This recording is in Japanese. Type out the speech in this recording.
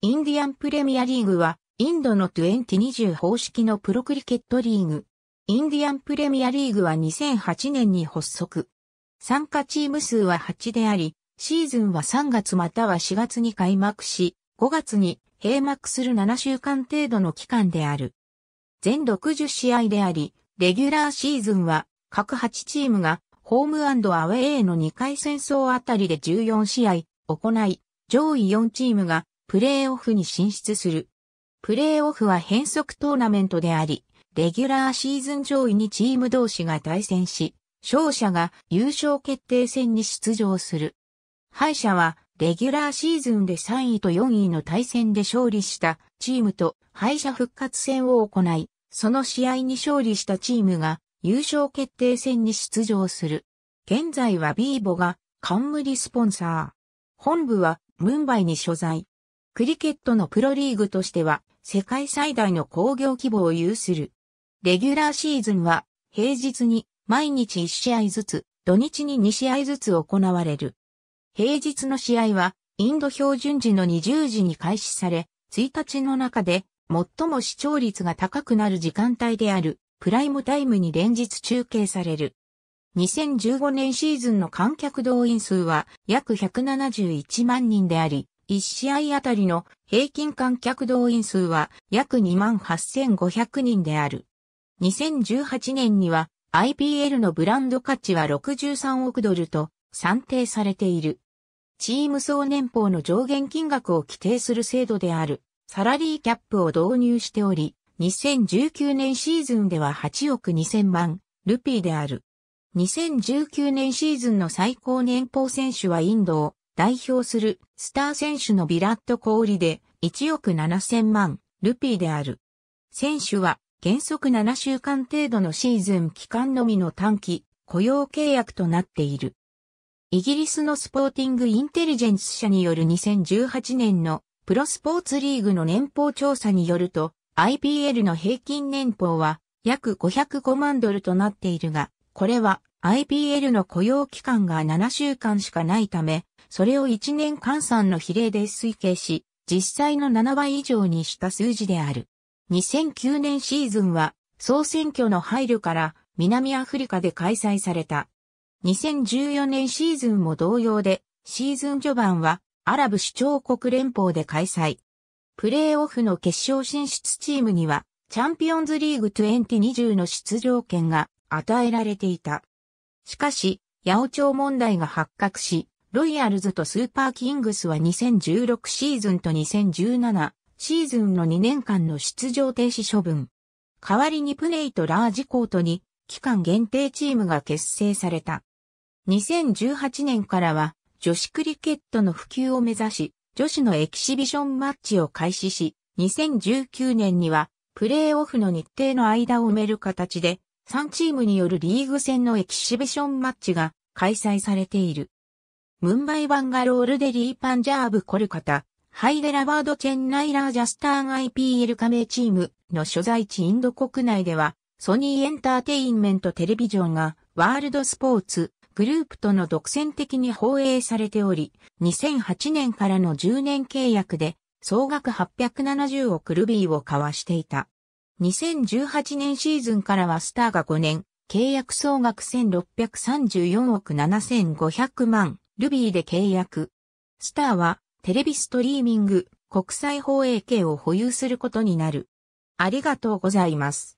インディアンプレミアリーグは、インドの2020方式のプロクリケットリーグ。インディアンプレミアリーグは2008年に発足。参加チーム数は8であり、シーズンは3月または4月に開幕し、5月に閉幕する7週間程度の期間である。全60試合であり、レギュラーシーズンは各8チームがホームアウェーの2回戦争あたりで14試合行い、上位4チームがプレーオフに進出する。プレーオフは変則トーナメントであり、レギュラーシーズン上位にチーム同士が対戦し、勝者が優勝決定戦に出場する。敗者は、レギュラーシーズンで3位と4位の対戦で勝利したチームと敗者復活戦を行い、その試合に勝利したチームが優勝決定戦に出場する。現在はビーボが冠スポンサー。本部はムンバイに所在。クリケットのプロリーグとしては世界最大の工業規模を有する。レギュラーシーズンは平日に毎日1試合ずつ、土日に2試合ずつ行われる。平日の試合はインド標準時の20時に開始され、1日の中で最も視聴率が高くなる時間帯であるプライムタイムに連日中継される。2015年シーズンの観客動員数は約171万人であり、1試合あたりの平均観客動員数は約28,500人である。2018年には IPL のブランド価値は63億ドルと算定されている。チーム総年俸の上限金額を規定する制度であるサラリーキャップを導入しており、2019年シーズンでは8億2000万ルピーである。2019年シーズンの最高年俸選手はインドを代表するスター選手のビラット小売で1億7000万ルピーである。選手は原則7週間程度のシーズン期間のみの短期雇用契約となっている。イギリスのスポーティングインテリジェンス社による2018年のプロスポーツリーグの年俸調査によると IPL の平均年俸は約505万ドルとなっているが、これは IPL の雇用期間が7週間しかないため、それを1年換算の比例で推計し、実際の7倍以上にした数字である。2009年シーズンは、総選挙の配慮から南アフリカで開催された。2014年シーズンも同様で、シーズン序盤はアラブ首長国連邦で開催。プレーオフの決勝進出チームには、チャンピオンズリーグ2020の出場権が与えられていた。しかし、八百長問題が発覚し、ロイヤルズとスーパーキングスは2016シーズンと2017シーズンの2年間の出場停止処分。代わりにプレイとラージコートに期間限定チームが結成された。2018年からは女子クリケットの普及を目指し、女子のエキシビションマッチを開始し、2019年にはプレイオフの日程の間を埋める形で3チームによるリーグ戦のエキシビションマッチが開催されている。ムンバイバンガロールデリーパンジャーブコルカタ、ハイデラバードチェンナイラージャスターン IPL 加盟チームの所在地インド国内では、ソニーエンターテインメントテレビジョンがワールドスポーツグループとの独占的に放映されており、2008年からの10年契約で総額870億ルビーを交わしていた。2018年シーズンからはスターが5年、契約総額1634億7500万ルビーで契約。スターは、テレビストリーミング、国際放映権を保有することになる。ありがとうございます。